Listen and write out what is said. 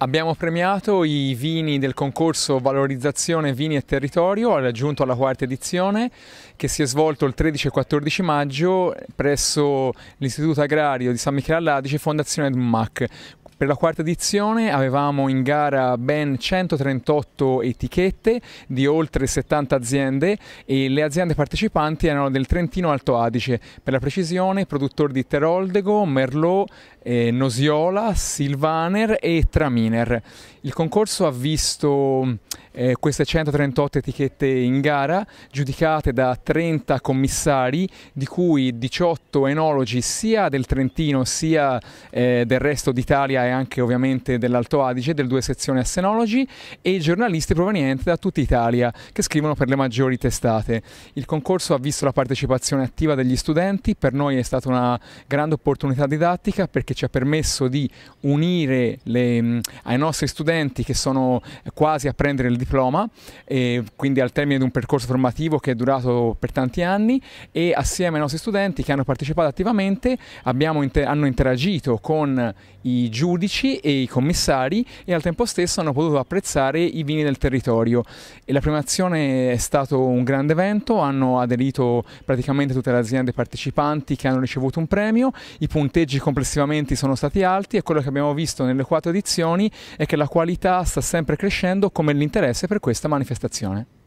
Abbiamo premiato i vini del concorso Valorizzazione Vini e Territorio, raggiunto alla quarta edizione, che si è svolto il 13 e 14 maggio presso l'Istituto Agrario di San Michele all'Adice, Fondazione DUMAC. Per la quarta edizione avevamo in gara ben 138 etichette di oltre 70 aziende e le aziende partecipanti erano del Trentino Alto Adige, per la precisione produttori di Teroldego, Merlot, eh, Nosiola, Silvaner e Traminer. Il concorso ha visto eh, queste 138 etichette in gara, giudicate da 30 commissari, di cui 18 enologi sia del Trentino sia eh, del resto d'Italia e anche ovviamente dell'Alto Adige, del due sezioni assenologi, e giornalisti provenienti da tutta Italia che scrivono per le maggiori testate. Il concorso ha visto la partecipazione attiva degli studenti, per noi è stata una grande opportunità didattica perché ci ha permesso di unire le, mm, ai nostri studenti che sono quasi a prendere il diploma diploma, quindi al termine di un percorso formativo che è durato per tanti anni e assieme ai nostri studenti che hanno partecipato attivamente inter hanno interagito con i giudici e i commissari e al tempo stesso hanno potuto apprezzare i vini del territorio. E la premiazione è stato un grande evento, hanno aderito praticamente tutte le aziende partecipanti che hanno ricevuto un premio, i punteggi complessivamente sono stati alti e quello che abbiamo visto nelle quattro edizioni è che la qualità sta sempre crescendo come l'interesse interesse per questa manifestazione.